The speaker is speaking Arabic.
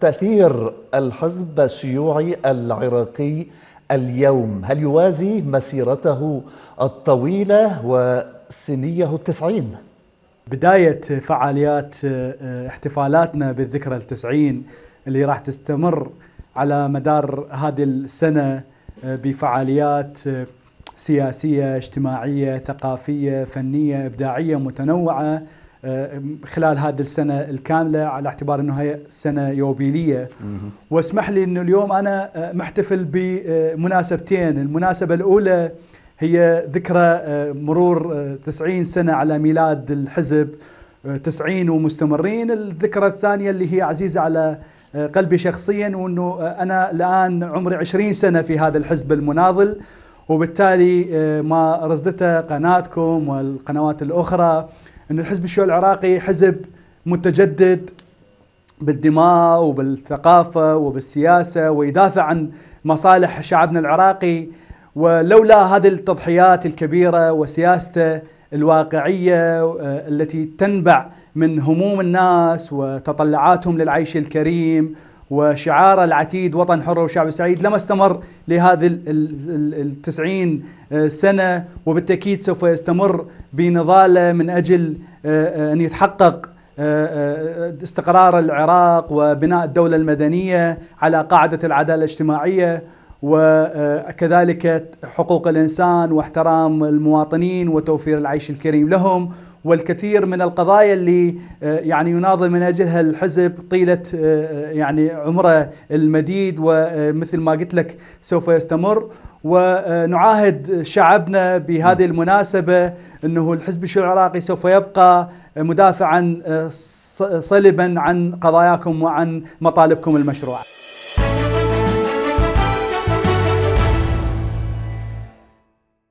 تأثير الحزب الشيوعي العراقي اليوم هل يوازي مسيرته الطويلة وسنيه التسعين؟ بداية فعاليات آه، احتفالاتنا بالذكرى التسعين اللي راح تستمر على مدار هذه السنة آه، بفعاليات آه، سياسية اجتماعية ثقافية فنية إبداعية متنوعة آه، خلال هذه السنه الكامله على اعتبار انه هي سنه يوبيليه واسمح لي انه اليوم انا آه، محتفل بمناسبتين، المناسبه الاولى هي ذكرى آه، مرور 90 سنه على ميلاد الحزب 90 ومستمرين، الذكرى الثانيه اللي هي عزيزه على قلبي شخصيا وانه انا الان عمري 20 سنه في هذا الحزب المناضل وبالتالي ما رصدته قناتكم والقنوات الاخرى أن الحزب الشيوعي العراقي حزب متجدد بالدماء وبالثقافة وبالسياسة ويدافع عن مصالح شعبنا العراقي ولولا هذه التضحيات الكبيرة وسياسته الواقعية آه، التي تنبع من هموم الناس وتطلعاتهم للعيش الكريم وشعار العتيد وطن حر وشعب سعيد لما استمر لهذه التسعين آه، سنة وبالتأكيد سوف يستمر بنضاله من أجل آه، آه، أن يتحقق استقرار العراق وبناء الدولة المدنية على قاعدة العدالة الاجتماعية وكذلك حقوق الإنسان واحترام المواطنين وتوفير العيش الكريم لهم والكثير من القضايا اللي آه، يعني يناضل من اجلها الحزب طيله آه، آه، يعني عمره المديد ومثل ما قلت لك سوف يستمر ونعاهد شعبنا بهذه نعم. المناسبه انه الحزب الشيوعي العراقي سوف يبقى مدافعا صلبا عن قضاياكم وعن مطالبكم المشروعه